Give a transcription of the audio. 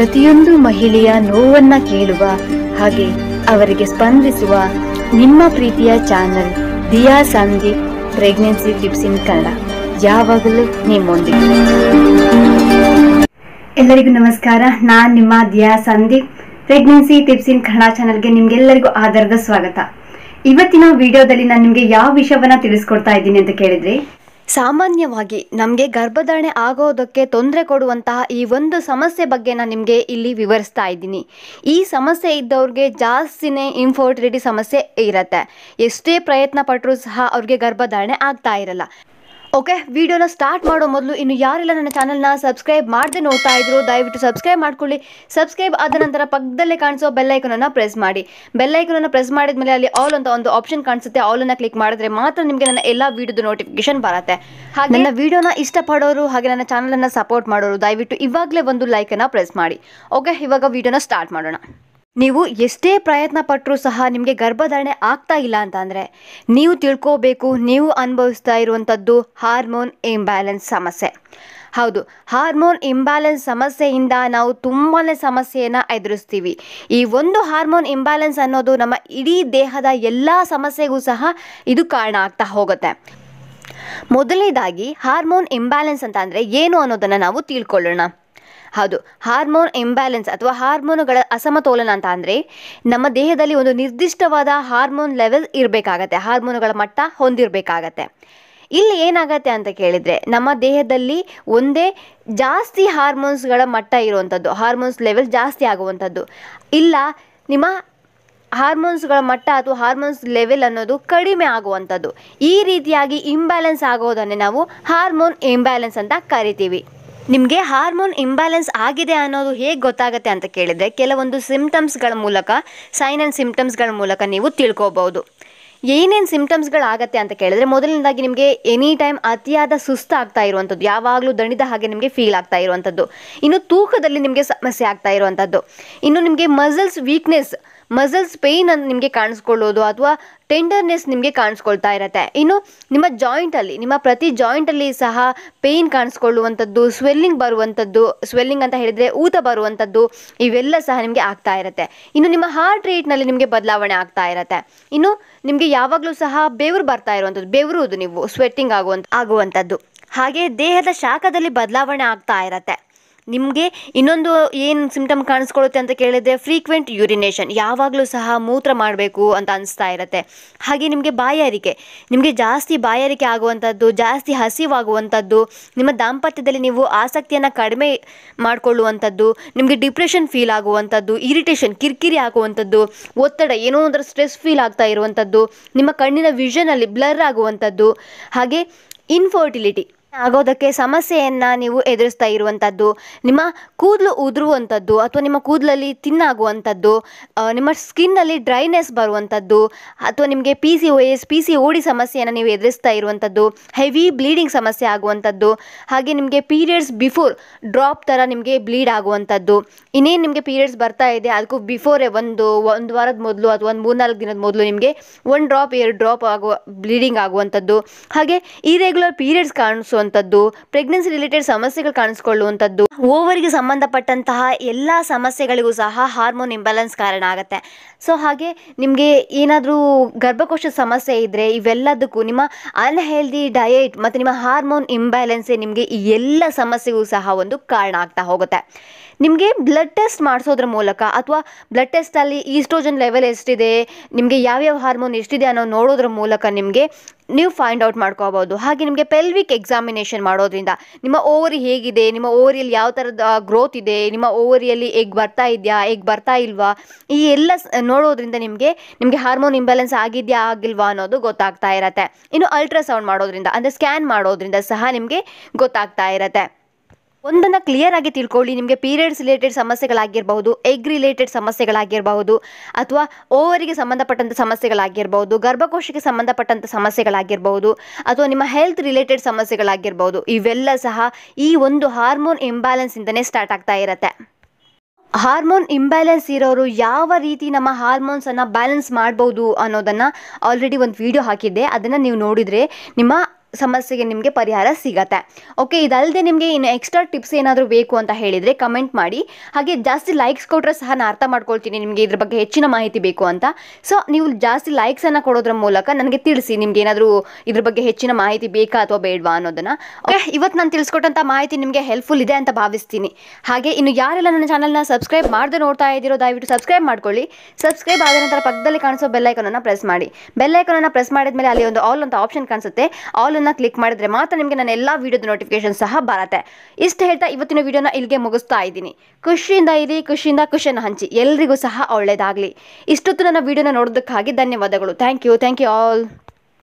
ಪ್ರತಿಯೊಂದು ಮಹಿಳೆಯ ನೋವನ್ನ ಕೇಳುವ ಹಾಗೆ ಅವರಿಗೆ ಸ್ಪಂದಿಸುವ ನಿಮ್ಮ ಪ್ರೀತಿಯ channel Diya Sandeep pregnancy tips in Kannada ಯಾವಾಗಲೂ ನಿಮ್ಮೊಂದಿಗೆ ಎಲ್ಲರಿಗೂ ನಮಸ್ಕಾರ ನಾನ್ ನಿಮ್ಮ Diya Sandeep pregnancy tips in Kannada ಚಾನಲ್ಗೆ ನಿಮ್ಗೆಲ್ಲರಿಗೂ ಆಧಾರದ ಸ್ವಾಗತ ಇವತ್ತಿನ ವಿಡಿಯೋದಲ್ಲಿ ನಾನು ನಿಮ್ಗೆ ಯಾವ ವಿಷಯವನ್ನ ತಿಳಿಸ್ಕೊಡ್ತಾ ಇದ್ದೀನಿ ಅಂತ ಕೇಳಿದ್ರೆ ಸಾಮಾನ್ಯವಾಗಿ ನಮಗೆ ಗರ್ಭಧಾರಣೆ ಆಗೋದಕ್ಕೆ ತೊಂದರೆ ಕೊಡುವಂತಹ ಈ ಒಂದು ಸಮಸ್ಯೆ ಬಗ್ಗೆ ನಾನು ನಿಮಗೆ ಇಲ್ಲಿ ವಿವರಿಸ್ತಾ ಇದ್ದೀನಿ ಈ ಸಮಸ್ಯೆ ಇದ್ದವ್ರಿಗೆ ಜಾಸ್ತಿನೇ ಇನ್ಫರ್ಟಿಲಿಟಿ ಸಮಸ್ಯೆ ಇರುತ್ತೆ ಎಷ್ಟೇ ಪ್ರಯತ್ನ ಪಟ್ಟರೂ ಸಹ ಅವ್ರಿಗೆ ಗರ್ಭಧಾರಣೆ ಆಗ್ತಾ ಇರಲ್ಲ ಓಕೆ ವಿಡಿಯೋನ ಸ್ಟಾರ್ಟ್ ಮಾಡೋ ಮೊದಲು ಇನ್ನು ಯಾರೆಲ್ಲ ನನ್ನ ಚಾನಲ್ನ ಸಬ್ಸ್ಕ್ರೈಬ್ ಮಾಡದೆ ನೋಡ್ತಾ ಇದ್ರು ದಯವಿಟ್ಟು ಸಬ್ಸ್ಕ್ರೈಬ್ ಮಾಡ್ಕೊಳ್ಳಿ ಸಬ್ಸ್ಕ್ರೈಬ್ ಆದ ನಂತರ ಪಕ್ಕದಲ್ಲೇ ಕಾಣಿಸೋ ಬೆಲ್ಲೈಕನನ್ನು ಪ್ರೆಸ್ ಮಾಡಿ ಬೆಲ್ಲೈಕನನ್ನು ಪ್ರೆಸ್ ಮಾಡಿದ ಮೇಲೆ ಅಲ್ಲಿ ಆಲ್ ಅಂತ ಒಂದು ಆಪ್ಷನ್ ಕಾಣಿಸುತ್ತೆ ಆಲನ್ನು ಕ್ಲಿಕ್ ಮಾಡಿದ್ರೆ ಮಾತ್ರ ನಿಮಗೆ ನನ್ನ ಎಲ್ಲ ವೀಡಿಯೋದ ನೋಟಿಫಿಕೇಶನ್ ಬರುತ್ತೆ ಹಾಗೆ ನನ್ನ ವಿಡಿಯೋನ ಇಷ್ಟಪಡೋರು ಹಾಗೆ ನನ್ನ ಚಾನಲನ್ನು ಸಪೋರ್ಟ್ ಮಾಡೋರು ದಯವಿಟ್ಟು ಇವಾಗಲೇ ಒಂದು ಲೈಕನ್ನು ಪ್ರೆಸ್ ಮಾಡಿ ಓಕೆ ಇವಾಗ ವಿಡಿಯೋನ ಸ್ಟಾರ್ಟ್ ಮಾಡೋಣ ನೀವು ಎಷ್ಟೇ ಪ್ರಯತ್ನ ಪಟ್ಟರೂ ಸಹ ನಿಮಗೆ ಗರ್ಭಧಾರಣೆ ಆಗ್ತಾ ಇಲ್ಲ ಅಂತಂದರೆ ನೀವು ತಿಳ್ಕೋಬೇಕು ನೀವು ಅನುಭವಿಸ್ತಾ ಇರುವಂಥದ್ದು ಹಾರ್ಮೋನ್ ಇಂಬ್ಯಾಲೆನ್ಸ್ ಸಮಸ್ಯೆ ಹೌದು ಹಾರ್ಮೋನ್ ಇಂಬ್ಯಾಲೆನ್ಸ್ ಸಮಸ್ಯೆಯಿಂದ ನಾವು ತುಂಬಾ ಸಮಸ್ಯೆಯನ್ನು ಎದುರಿಸ್ತೀವಿ ಈ ಒಂದು ಹಾರ್ಮೋನ್ ಇಂಬ್ಯಾಲೆನ್ಸ್ ಅನ್ನೋದು ನಮ್ಮ ಇಡೀ ದೇಹದ ಎಲ್ಲ ಸಮಸ್ಯೆಗೂ ಸಹ ಇದು ಕಾರಣ ಆಗ್ತಾ ಹೋಗುತ್ತೆ ಮೊದಲನೇದಾಗಿ ಹಾರ್ಮೋನ್ ಇಂಬ್ಯಾಲೆನ್ಸ್ ಅಂತ ಅಂದರೆ ಏನು ಅನ್ನೋದನ್ನು ನಾವು ತಿಳ್ಕೊಳ್ಳೋಣ ಹೌದು ಹಾರ್ಮೋನ್ ಇಂಬ್ಯಾಲೆನ್ಸ್ ಅಥವಾ ಹಾರ್ಮೋನುಗಳ ಅಸಮತೋಲನ ಅಂತ ಅಂದರೆ ನಮ್ಮ ದೇಹದಲ್ಲಿ ಒಂದು ನಿರ್ದಿಷ್ಟವಾದ ಹಾರ್ಮೋನ್ ಲೆವೆಲ್ ಇರಬೇಕಾಗತ್ತೆ ಹಾರ್ಮೋನುಗಳ ಮಟ್ಟ ಹೊಂದಿರಬೇಕಾಗತ್ತೆ ಇಲ್ಲಿ ಏನಾಗತ್ತೆ ಅಂತ ಕೇಳಿದರೆ ನಮ್ಮ ದೇಹದಲ್ಲಿ ಒಂದೇ ಜಾಸ್ತಿ ಹಾರ್ಮೋನ್ಸ್ಗಳ ಮಟ್ಟ ಇರುವಂಥದ್ದು ಹಾರ್ಮೋನ್ಸ್ ಲೆವೆಲ್ ಜಾಸ್ತಿ ಆಗುವಂಥದ್ದು ಇಲ್ಲ ನಿಮ್ಮ ಹಾರ್ಮೋನ್ಸ್ಗಳ ಮಟ್ಟ ಅಥವಾ ಹಾರ್ಮೋನ್ಸ್ ಲೆವೆಲ್ ಅನ್ನೋದು ಕಡಿಮೆ ಆಗುವಂಥದ್ದು ಈ ರೀತಿಯಾಗಿ ಇಂಬ್ಯಾಲೆನ್ಸ್ ಆಗೋದನ್ನೇ ನಾವು ಹಾರ್ಮೋನ್ ಇಂಬ್ಯಾಲೆನ್ಸ್ ಅಂತ ಕರಿತೀವಿ ನಿಮಗೆ ಹಾರ್ಮೋನ್ ಇಂಬ್ಯಾಲೆನ್ಸ್ ಆಗಿದೆ ಅನ್ನೋದು ಹೇಗೆ ಗೊತ್ತಾಗುತ್ತೆ ಅಂತ ಕೇಳಿದರೆ ಕೆಲವೊಂದು ಸಿಮ್ಟಮ್ಸ್ಗಳ ಮೂಲಕ ಸೈನ್ ಆ್ಯಂಡ್ ಸಿಮ್ಟಮ್ಸ್ಗಳ ಮೂಲಕ ನೀವು ತಿಳ್ಕೊಬೋದು ಏನೇನು ಸಿಮ್ಟಮ್ಸ್ಗಳಾಗತ್ತೆ ಅಂತ ಕೇಳಿದ್ರೆ ಮೊದಲನೇದಾಗಿ ನಿಮಗೆ ಎನಿ ಟೈಮ್ ಅತಿಯಾದ ಸುಸ್ತು ಆಗ್ತಾ ಇರುವಂಥದ್ದು ಯಾವಾಗಲೂ ದಣಿದ ಹಾಗೆ ನಿಮಗೆ ಫೀಲ್ ಆಗ್ತಾ ಇರುವಂಥದ್ದು ಇನ್ನು ತೂಕದಲ್ಲಿ ನಿಮಗೆ ಸಮಸ್ಯೆ ಆಗ್ತಾ ಇರುವಂಥದ್ದು ಇನ್ನು ನಿಮಗೆ ಮಸಲ್ಸ್ ವೀಕ್ನೆಸ್ ಮಸಲ್ಸ್ ಪೇಯ್ನ್ ಅಂತ ನಿಮಗೆ ಕಾಣಿಸ್ಕೊಳ್ಳೋದು ಅಥವಾ ಟೆಂಡರ್ನೆಸ್ ನಿಮಗೆ ಕಾಣಿಸ್ಕೊಳ್ತಾ ಇರುತ್ತೆ ಇನ್ನು ನಿಮ್ಮ ಜಾಯಿಂಟಲ್ಲಿ ನಿಮ್ಮ ಪ್ರತಿ ಜಾಯಿಂಟಲ್ಲಿ ಸಹ ಪೇಯ್ನ್ ಕಾಣಿಸ್ಕೊಳ್ಳುವಂಥದ್ದು ಸ್ವೆಲ್ಲಿಂಗ್ ಬರುವಂಥದ್ದು ಸ್ವೆಲ್ಲಿಂಗ್ ಅಂತ ಹೇಳಿದರೆ ಊತ ಬರುವಂಥದ್ದು ಇವೆಲ್ಲ ಸಹ ನಿಮಗೆ ಆಗ್ತಾ ಇರುತ್ತೆ ಇನ್ನು ನಿಮ್ಮ ಹಾರ್ಟ್ ರೇಟ್ನಲ್ಲಿ ನಿಮಗೆ ಬದಲಾವಣೆ ಆಗ್ತಾ ಇರುತ್ತೆ ಇನ್ನು ನಿಮಗೆ ಯಾವಾಗಲೂ ಸಹ ಬೆವರು ಬರ್ತಾ ಇರುವಂಥದ್ದು ಬೆವರುವುದು ನೀವು ಸ್ವೆಟ್ಟಿಂಗ್ ಆಗುವಂಥ ಆಗುವಂಥದ್ದು ಹಾಗೆ ದೇಹದ ಶಾಖದಲ್ಲಿ ಬದಲಾವಣೆ ಆಗ್ತಾ ಇರತ್ತೆ ನಿಮಗೆ ಇನ್ನೊಂದು ಏನು ಸಿಮ್ಟಮ್ ಕಾಣಿಸ್ಕೊಳ್ಳುತ್ತೆ ಅಂತ ಕೇಳಿದರೆ ಫ್ರೀಕ್ವೆಂಟ್ ಯೂರಿನೇಷನ್ ಯಾವಾಗಲೂ ಸಹ ಮೂತ್ರ ಮಾಡಬೇಕು ಅಂತ ಅನಿಸ್ತಾ ಇರುತ್ತೆ ಹಾಗೆ ನಿಮಗೆ ಬಾಯಾರಿಕೆ ನಿಮಗೆ ಜಾಸ್ತಿ ಬಾಯಾರಿಕೆ ಆಗುವಂಥದ್ದು ಜಾಸ್ತಿ ಹಸಿವಾಗುವಂಥದ್ದು ನಿಮ್ಮ ದಾಂಪತ್ಯದಲ್ಲಿ ನೀವು ಆಸಕ್ತಿಯನ್ನು ಕಡಿಮೆ ಮಾಡಿಕೊಳ್ಳುವಂಥದ್ದು ನಿಮಗೆ ಡಿಪ್ರೆಷನ್ ಫೀಲ್ ಆಗುವಂಥದ್ದು ಇರಿಟೇಷನ್ ಕಿರಿಕಿರಿ ಆಗುವಂಥದ್ದು ಒತ್ತಡ ಏನೋ ಒಂಥರ ಸ್ಟ್ರೆಸ್ ಫೀಲ್ ಆಗ್ತಾ ಇರುವಂಥದ್ದು ನಿಮ್ಮ ಕಣ್ಣಿನ ವಿಷನಲ್ಲಿ ಬ್ಲರ್ ಆಗುವಂಥದ್ದು ಹಾಗೆ ಇನ್ಫರ್ಟಿಲಿಟಿ ಆಗೋದಕ್ಕೆ ಸಮಸ್ಯೆಯನ್ನು ನೀವು ಎದುರಿಸ್ತಾ ಇರುವಂಥದ್ದು ನಿಮ್ಮ ಕೂದಲು ಉದುರುವಂಥದ್ದು ಅಥವಾ ನಿಮ್ಮ ಕೂದಲಲ್ಲಿ ತಿನ್ನಾಗುವಂಥದ್ದು ನಿಮ್ಮ ಸ್ಕಿನ್ನಲ್ಲಿ ಡ್ರೈನೆಸ್ ಬರುವಂಥದ್ದು ಅಥವಾ ನಿಮಗೆ P C O S P C O D ಸಮಸ್ಯೆಯನ್ನು ನೀವು ಎದುರಿಸ್ತಾ ಇರುವಂಥದ್ದು ಹೆವಿ ಬ್ಲೀಡಿಂಗ್ ಸಮಸ್ಯೆ ಆಗುವಂಥದ್ದು ಹಾಗೆ ನಿಮಗೆ ಪೀರಿಯಡ್ಸ್ ಬಿಫೋರ್ ಡ್ರಾಪ್ ಥರ ನಿಮಗೆ ಬ್ಲೀಡ್ ಆಗುವಂಥದ್ದು ಇನ್ನೇನು ನಿಮಗೆ ಪೀರಿಯಡ್ಸ್ ಬರ್ತಾ ಇದೆ ಅದಕ್ಕೂ ಬಿಫೋರೇ ಒಂದು ಒಂದು ವಾರದ ಮೊದಲು ಅಥವಾ ಒಂದು ಮೂರ್ನಾಲ್ಕು ದಿನದ ಮೊದಲು ನಿಮಗೆ ಒಂದು ಡ್ರಾಪ್ ಎರಡು ಡ್ರಾಪ್ ಆಗುವ ಬ್ಲೀಡಿಂಗ್ ಆಗುವಂಥದ್ದು ಹಾಗೆ ರೆಗ್ಯುಲರ್ ಪೀರಿಯಡ್ಸ್ ಕಾಣಿಸೋ ಕಾಣಿಸ್ಕೊಳ್ಳುವಂಥದ್ದು ಪ್ರೆಗ್ನೆನ್ಸಿ ರಿಲೇಟೆಡ್ ಸಮಸ್ಯೆಗಳು ಕಾಣಿಸ್ಕೊಳ್ಳುವಂಥದ್ದು ಓವರಿಗೆ ಸಂಬಂಧಪಟ್ಟಂತಹ ಎಲ್ಲ ಸಮಸ್ಯೆಗಳಿಗೂ ಸಹ ಹಾರ್ಮೋನ್ ಇಂಬ್ಯಾಲೆನ್ಸ್ ಕಾರಣ ಆಗುತ್ತೆ ಸೊ ಹಾಗೆ ನಿಮಗೆ ಏನಾದರೂ ಗರ್ಭಕೋಶದ ಸಮಸ್ಯೆ ಇದ್ದರೆ ಇವೆಲ್ಲದಕ್ಕೂ ನಿಮ್ಮ ಅನ್ಹೆಲ್ದಿ ಡಯೆಟ್ ಮತ್ತು ನಿಮ್ಮ ಹಾರ್ಮೋನ್ ಇಂಬ್ಯಾಲೆನ್ಸೇ ನಿಮಗೆ ಈ ಎಲ್ಲ ಸಮಸ್ಯೆಗೂ ಸಹ ಒಂದು ಕಾರಣ ಆಗ್ತಾ ಹೋಗುತ್ತೆ ನಿಮಗೆ ಬ್ಲಡ್ ಟೆಸ್ಟ್ ಮಾಡಿಸೋದ್ರ ಮೂಲಕ ಅಥವಾ ಬ್ಲಡ್ ಟೆಸ್ಟಲ್ಲಿ ಈಸ್ಟ್ರೋಜನ್ ಲೆವೆಲ್ ಎಷ್ಟಿದೆ ನಿಮಗೆ ಯಾವ್ಯಾವ ಹಾರ್ಮೋನ್ ಎಷ್ಟಿದೆ ಅನ್ನೋ ನೋಡೋದ್ರ ಮೂಲಕ ನಿಮಗೆ ನೀವು ಫೈಂಡ್ ಔಟ್ ಮಾಡ್ಕೋಬೋದು ಹಾಗೆ ನಿಮಗೆ ಪೆಲ್ವಿಕ್ ಎಕ್ಸಾಮಿನೇಷನ್ ಮಾಡೋದ್ರಿಂದ ನಿಮ್ಮ ಓವರಿ ಹೇಗಿದೆ ನಿಮ್ಮ ಓವರಿಯಲ್ಲಿ ಯಾವ ಥರದ ಗ್ರೋತ್ ಇದೆ ನಿಮ್ಮ ಓವರಿಯಲ್ಲಿ ಹೇಗೆ ಬರ್ತಾ ಇದೆಯಾ ಹೇಗೆ ಬರ್ತಾ ಇಲ್ವಾ ಈ ಎಲ್ಲ ನೋಡೋದ್ರಿಂದ ನಿಮಗೆ ನಿಮಗೆ ಹಾರ್ಮೋನ್ ಇಂಬ್ಯಾಲೆನ್ಸ್ ಆಗಿದೆಯಾ ಆಗಿಲ್ವಾ ಅನ್ನೋದು ಗೊತ್ತಾಗ್ತಾ ಇರತ್ತೆ ಇನ್ನು ಅಲ್ಟ್ರಾಸೌಂಡ್ ಮಾಡೋದ್ರಿಂದ ಅಂದರೆ ಸ್ಕ್ಯಾನ್ ಮಾಡೋದ್ರಿಂದ ಸಹ ನಿಮಗೆ ಗೊತ್ತಾಗ್ತಾ ಇರತ್ತೆ ಒಂದನ್ನು ಕ್ಲಿಯರ್ ಆಗಿ ತಿಳ್ಕೊಳ್ಳಿ ನಿಮಗೆ ಪೀರಿಯಡ್ಸ್ ರಿಲೇಟೆಡ್ ಸಮಸ್ಯೆಗಳಾಗಿರಬಹುದು ಎಗ್ ರಿಲೇಟೆಡ್ ಸಮಸ್ಯೆಗಳಾಗಿರಬಹುದು ಅಥವಾ ಓವರಿಗೆ ಸಂಬಂಧಪಟ್ಟಂಥ ಸಮಸ್ಯೆಗಳಾಗಿರ್ಬೋದು ಗರ್ಭಕೋಶಕ್ಕೆ ಸಂಬಂಧಪಟ್ಟಂಥ ಸಮಸ್ಯೆಗಳಾಗಿರಬಹುದು ಅಥವಾ ನಿಮ್ಮ ಹೆಲ್ತ್ ರಿಲೇಟೆಡ್ ಸಮಸ್ಯೆಗಳಾಗಿರ್ಬೋದು ಇವೆಲ್ಲ ಸಹ ಈ ಒಂದು ಹಾರ್ಮೋನ್ ಇಂಬ್ಯಾಲೆನ್ಸಿಂದನೇ ಸ್ಟಾರ್ಟ್ ಆಗ್ತಾ ಇರುತ್ತೆ ಹಾರ್ಮೋನ್ ಇಂಬ್ಯಾಲೆನ್ಸ್ ಇರೋರು ಯಾವ ರೀತಿ ನಮ್ಮ ಹಾರ್ಮೋನ್ಸನ್ನು ಬ್ಯಾಲೆನ್ಸ್ ಮಾಡ್ಬೋದು ಅನ್ನೋದನ್ನು ಆಲ್ರೆಡಿ ಒಂದು ವಿಡಿಯೋ ಹಾಕಿದ್ದೆ ಅದನ್ನು ನೀವು ನೋಡಿದರೆ ನಿಮ್ಮ ಸಮಸ್ಯೆಗೆ ನಿಮಗೆ ಪರಿಹಾರ ಸಿಗತ್ತೆ ಓಕೆ ಇದಲ್ಲದೆ ನಿಮಗೆ ಇನ್ನು ಎಕ್ಸ್ಟ್ರಾ ಟಿಪ್ಸ್ ಏನಾದರೂ ಬೇಕು ಅಂತ ಹೇಳಿದರೆ ಕಮೆಂಟ್ ಮಾಡಿ ಹಾಗೆ ಜಾಸ್ತಿ ಲೈಕ್ಸ್ ಕೊಟ್ಟರೆ ಸಹ ನಾನು ಅರ್ಥ ಮಾಡ್ಕೊಳ್ತೀನಿ ನಿಮಗೆ ಇದ್ರ ಬಗ್ಗೆ ಹೆಚ್ಚಿನ ಮಾಹಿತಿ ಬೇಕು ಅಂತ ಸೊ ನೀವು ಜಾಸ್ತಿ ಲೈಕ್ಸನ್ನು ಕೊಡೋದ್ರ ಮೂಲಕ ನನಗೆ ತಿಳಿಸಿ ನಿಮ್ಗೆ ಏನಾದರೂ ಇದ್ರ ಬಗ್ಗೆ ಹೆಚ್ಚಿನ ಮಾಹಿತಿ ಬೇಕಾ ಅಥವಾ ಬೇಡವಾ ಅನ್ನೋದನ್ನು ಓಕೆ ಇವತ್ತು ನಾನು ತಿಳಿಸ್ಕೊಟ್ಟಂಥ ಮಾಹಿತಿ ನಿಮಗೆ ಹೆಲ್ಪ್ಫುಲ್ ಇದೆ ಅಂತ ಭಾವಿಸ್ತೀನಿ ಹಾಗೆ ಇನ್ನು ಯಾರೆಲ್ಲ ನನ್ನ ಚಾನಲ್ನ ಸಬ್ಸ್ಕ್ರೈಬ್ ಮಾಡದೆ ನೋಡ್ತಾ ಇದ್ದೀರೋ ದಯವಿಟ್ಟು ಸಬ್ಸ್ಕ್ರೈಬ್ ಮಾಡ್ಕೊಳ್ಳಿ ಸಬ್ಸ್ಕ್ರೈಬ್ ಆದ ನಂತರ ಪಕ್ಕದಲ್ಲಿ ಕಾಣಿಸೋ ಬೆಲ್ಲೈಕನನ್ನು ಪ್ರೆಸ್ ಮಾಡಿ ಬೆಲ್ಲೈಕನನ್ನು ಪ್ರೆಸ್ ಮಾಡಿದ ಮೇಲೆ ಅಲ್ಲಿ ಒಂದು ಆಲ್ ಅಂತ ಆಪ್ಷನ್ ಕಾಣಿಸುತ್ತೆ ಆಲ್ ಬೆಲ್ಲನ್ನ ಕ್ಲಿಕ್ ಮಾಡಿದ್ರೆ ಮಾತ್ರ ನಿಮಗೆ ನನ್ನ ಎಲ್ಲಾ ವಿಡಿಯೋದ ನೋಟಿಫಿಕೇಶನ್ ಸಹ ಬರತ್ತೆ ಇಷ್ಟು ಹೇಳ್ತಾ ಇವತ್ತಿನ ವಿಡಿಯೋನ ಇಲ್ಲಿಗೆ ಮುಗಿಸ್ತಾ ಇದ್ದೀನಿ ಖುಷಿಯಿಂದ ಇರಿ ಖುಷಿಯಿಂದ ಖುಷಿಯನ್ನ ಹಂಚಿ ಎಲ್ರಿಗೂ ಸಹ ಒಳ್ಳೇದಾಗ್ಲಿ ಇಷ್ಟೊತ್ತು ನನ್ನ ವಿಡಿಯೋನ ನೋಡೋದಕ್ಕಾಗಿ ಧನ್ಯವಾದಗಳು thank you thank you all